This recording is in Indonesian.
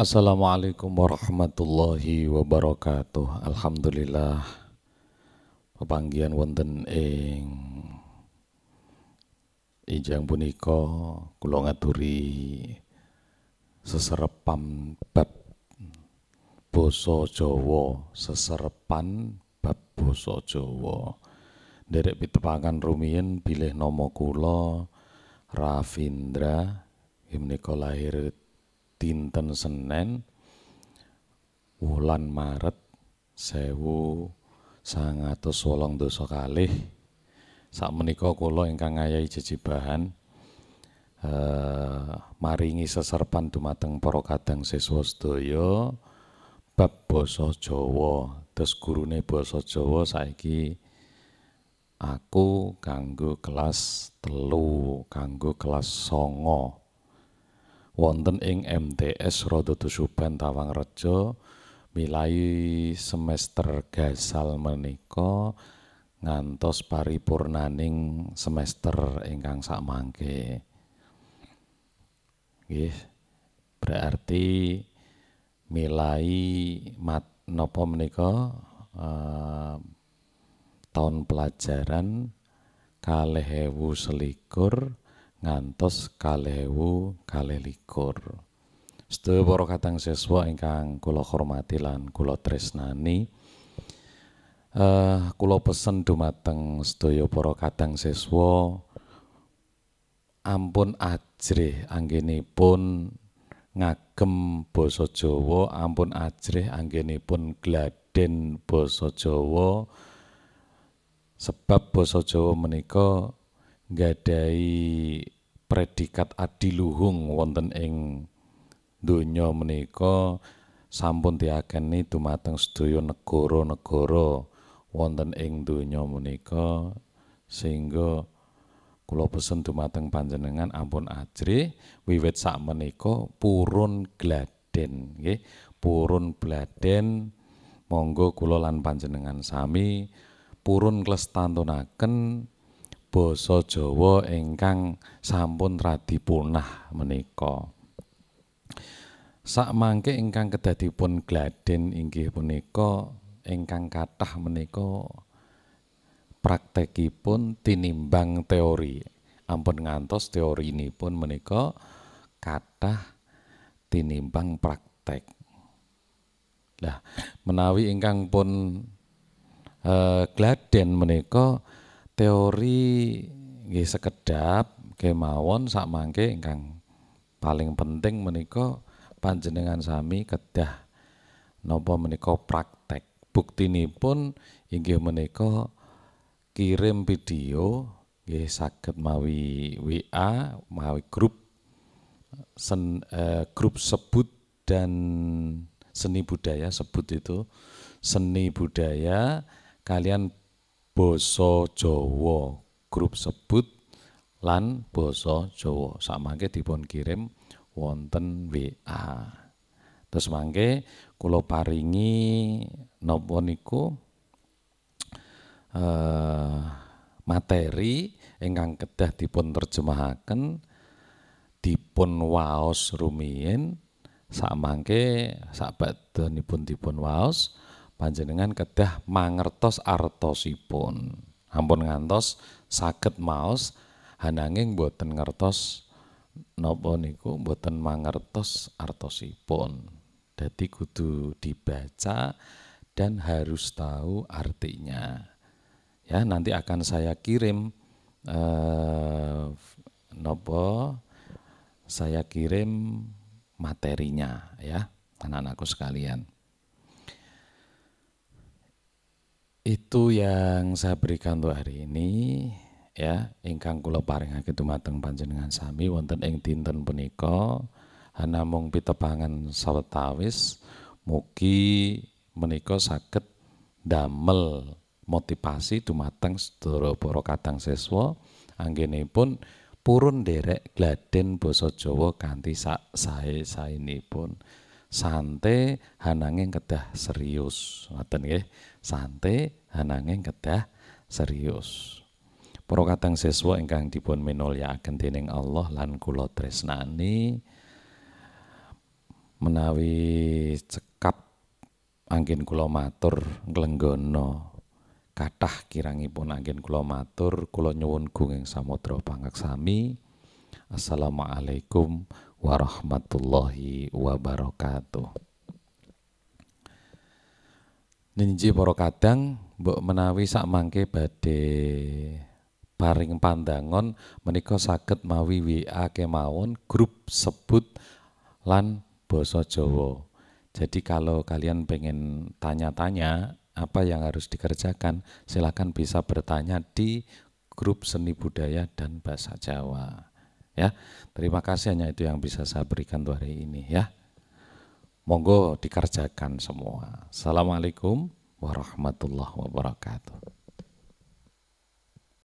Assalamualaikum warahmatullahi wabarakatuh. Alhamdulillah Pepanggian wonten ing Ijang punika kula ngaturi seserepan bab basa Jawa, seserepan bab basa Jawa. Derek pitepangan rumiyin bilih nama kula Ravindra, menika lahir dinten Senin wulan Maret sewu sangat solong dosa kalih saat menika kula ingkang ngayai jejibahan uh, maringi seserpan dumateng para kadang siswa sedaya bab basa Jawa des gurune basa Jawa saiki aku kanggo kelas telu kanggo kelas songo wonten ing MTS Rodo Tawangrejo Tawang milai semester gasal menika ngantos paripurnaning semester ingkang sak mangke berarti milai mat menika eh, tahun pelajaran kalih ngantos kalewu kalelikur. Sedaya para katang siswa ingkang kula hormati lan kulo tresnani. Uh, eh, kulo pesen dumateng sedaya para katang siswa ampun ajrih anggenipun ngagem basa Jawa, ampun ajrih pun gladen basa Jawa. Sebab basa Jawa menika nggadahi predikat adiluhung wonten ing donya menika sampun diakeni dumateng sedaya negara-negara wonten ing donya menika sehingga kula pesen dumateng panjenengan ampun ajri wiwit sak menika purun gladen nggih purun bladen monggo kula lan panjenengan sami purun klestantunaken basa Jawa ingkang sampun radi punah menika. engkang ingkang kedadipun gladen inggih punika ingkang kathah menika praktekipun tinimbang teori. Ampun ngantos teori pun menika kathah tinimbang praktek. Lah, menawi ingkang pun eh, gladen menika teori nggih sekedap kemawon sak mangke ingkang paling penting menika panjenengan sami kedah nopo menika praktek buktinipun inggih menika kirim video nggih saged mawi WA mawi grup eh, grup sebut dan seni budaya sebut itu seni budaya kalian basa Jawa grup sebut lan basa Jawa samangke dipun kirim wonten WA. Terus mangke kula paringi napa niku eh materi ingkang kedah dipun terjemahaken dipun waos rumiyin samangke sabadenipun dipun waos panjenengan kedah mangertos artosipun. Ampun ngantos saged maos hananging boten ngertos nopo niku boten mangertos artosipun. Dadi kudu dibaca dan harus tahu artinya. Ya, nanti akan saya kirim eh nopo saya kirim materinya ya anak-anakku sekalian. Itu yang saya berikan untuk hari ini ya ingkang kula paringake dumateng panjenengan sami wonten ing dinten punika namung pitepangan sawetawis mugi menika saged damel motivasi dumateng sedherek para kadang siswa anggenipun purun derek gladen basa Jawa kanthi sak sae-saenipun santai hananging kedah serius ngoten nggih santai hananging kedah serius para kadang siswa ingkang dipun minulyakaken dening Allah lan kula tresnani menawi cekap angin kula matur nglenggono kathah kirangipun angin kula matur kula nyuwun gunging samudra pangaksami assalamualaikum warahmatullahi wabarakatuh. Ninji poro kadang mbok menawi sak mangke badhe paring pandangon menika saged mawi WA kemawon grup sebut lan basa Jawa. Jadi kalau kalian pengen tanya-tanya apa yang harus dikerjakan, silakan bisa bertanya di grup seni budaya dan bahasa Jawa ya. Terima kasih hanya itu yang bisa saya berikan untuk hari ini ya. Monggo dikerjakan semua. Assalamualaikum warahmatullahi wabarakatuh.